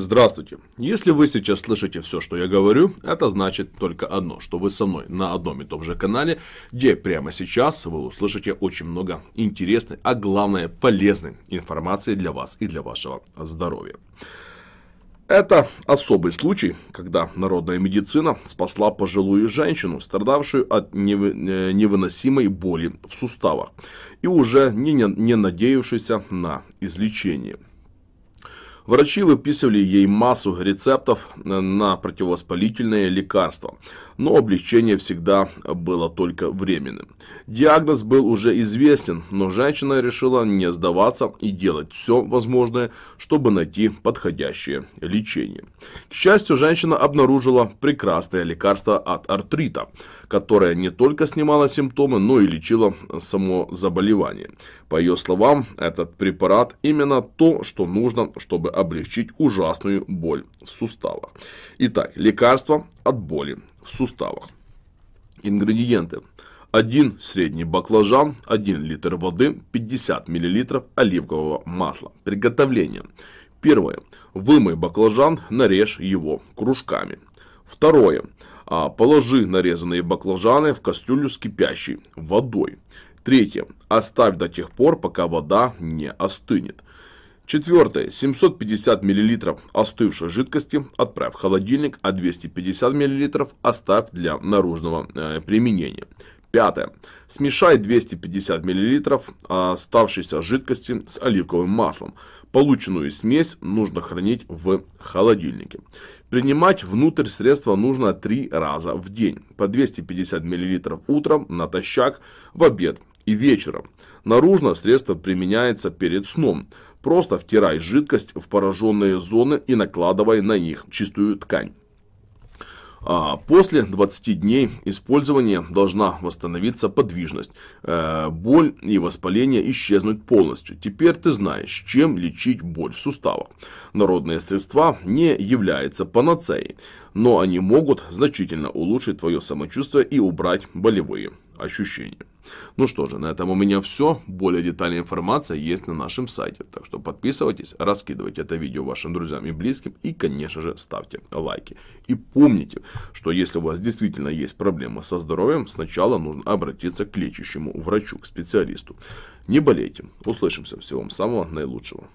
Здравствуйте. Если вы сейчас слышите все, что я говорю, это значит только одно, что вы со мной на одном и том же канале, где прямо сейчас вы услышите очень много интересной, а главное полезной информации для вас и для вашего здоровья. Это особый случай, когда народная медицина спасла пожилую женщину, страдавшую от э, невыносимой боли в суставах и уже не, не надеявшуюся на излечение. Врачи выписывали ей массу рецептов э, на противовоспалительные лекарства, но облегчение всегда было только временным. Диагноз был уже известен, но женщина решила не сдаваться и делать все возможное, чтобы найти подходящее лечение. К счастью, женщина обнаружила прекрасное лекарство от артрита, которое не только снимало симптомы, но и лечило само заболевание. По ее словам, этот препарат именно то, что нужно, чтобы облегчить ужасную боль в суставах. Итак, лекарство от боли в суставах. Ингредиенты. 1 средний баклажан, 1 литр воды, 50 мл оливкового масла. Приготовление. Первое. Вымой баклажан, нарежь его кружками. Второе. А, положи нарезанные баклажаны в кастрюлю с кипящей водой. Третье. Оставь до тех пор, пока вода не остынет. Четвертое. 750 мл остывшей жидкости отправь в холодильник, а 250 мл оставь для наружного э, применения. Пятое. Смешай 250 мл э, оставшейся жидкости с оливковым маслом. Полученную смесь нужно хранить в холодильнике. Принимать внутрь средства нужно 3 раза в день. По 250 мл утром, натощак, в обед и вечером. Наружно средство применяется перед сном. Просто втирай жидкость в пораженные зоны и накладывай на них чистую ткань. А, после 20 дней использования должна восстановиться подвижность, э, боль и воспаление исчезнут полностью. Теперь ты знаешь, чем лечить боль в суставах. Народные средства не являются панацеей, но они могут значительно улучшить твое самочувствие и убрать болевые ощущения. Ну что же, на этом у меня все. Более детальная информация есть на нашем сайте. Так что подписывайтесь, раскидывайте это видео вашим друзьям и близким. И, конечно же, ставьте лайки. И помните, что если у вас действительно есть проблема со здоровьем, сначала нужно обратиться к лечащему врачу, к специалисту. Не болейте. Услышимся. Всего вам самого наилучшего.